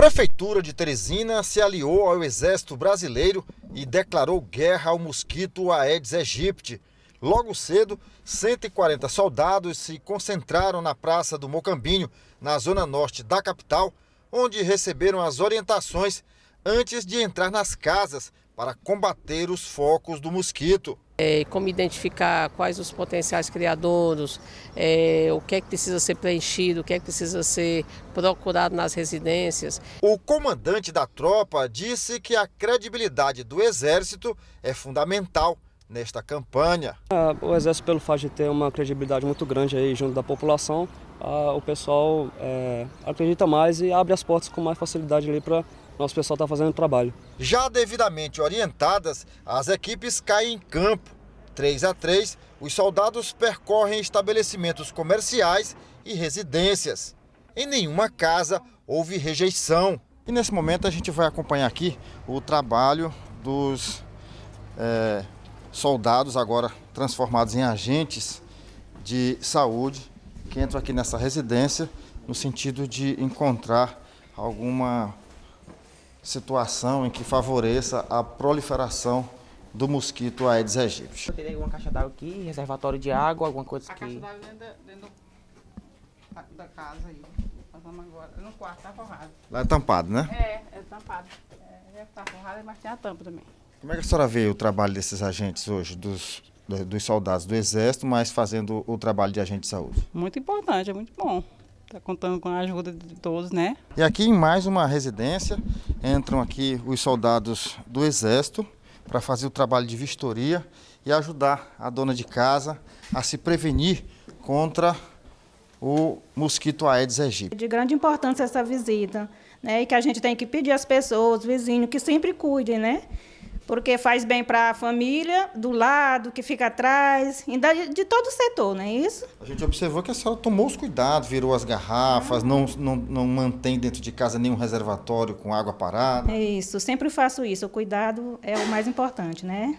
Prefeitura de Teresina se aliou ao Exército Brasileiro e declarou guerra ao mosquito Aedes aegypti. Logo cedo, 140 soldados se concentraram na Praça do Mocambinho, na zona norte da capital, onde receberam as orientações antes de entrar nas casas para combater os focos do mosquito. É, como identificar quais os potenciais criadores, é, o que é que precisa ser preenchido, o que é que precisa ser procurado nas residências. O comandante da tropa disse que a credibilidade do Exército é fundamental nesta campanha. É, o Exército, pelo fato de ter uma credibilidade muito grande aí junto da população, o pessoal é, acredita mais e abre as portas com mais facilidade ali para nosso pessoal estar tá fazendo o trabalho. Já devidamente orientadas, as equipes caem em campo. 3 a 3, os soldados percorrem estabelecimentos comerciais e residências. Em nenhuma casa houve rejeição. E nesse momento a gente vai acompanhar aqui o trabalho dos é, soldados, agora transformados em agentes de saúde, que entram aqui nessa residência no sentido de encontrar alguma situação em que favoreça a proliferação do mosquito Aedes aegypti. Eu teria uma caixa d'água aqui, reservatório de água, alguma coisa a que... A caixa d'água dentro, dentro da casa aí. Nós vamos agora no quarto, tá forrado. Lá é tampado, né? É, é tampado. É, estar tá forrado, mas tem a tampa também. Como é que a senhora vê o trabalho desses agentes hoje, dos, dos soldados do Exército, mas fazendo o trabalho de agente de saúde? Muito importante, é muito bom. Está contando com a ajuda de todos, né? E aqui em mais uma residência entram aqui os soldados do Exército para fazer o trabalho de vistoria e ajudar a dona de casa a se prevenir contra o mosquito Aedes aegypti. De grande importância essa visita, né? E que a gente tem que pedir às pessoas, vizinhos, que sempre cuidem, né? porque faz bem para a família, do lado, que fica atrás, ainda de, de, todo o setor, não é isso? A gente observou que a senhora tomou os cuidados, virou as garrafas, não, não, não mantém dentro de casa nenhum reservatório com água parada. É isso, sempre faço isso, o cuidado é o mais importante, né?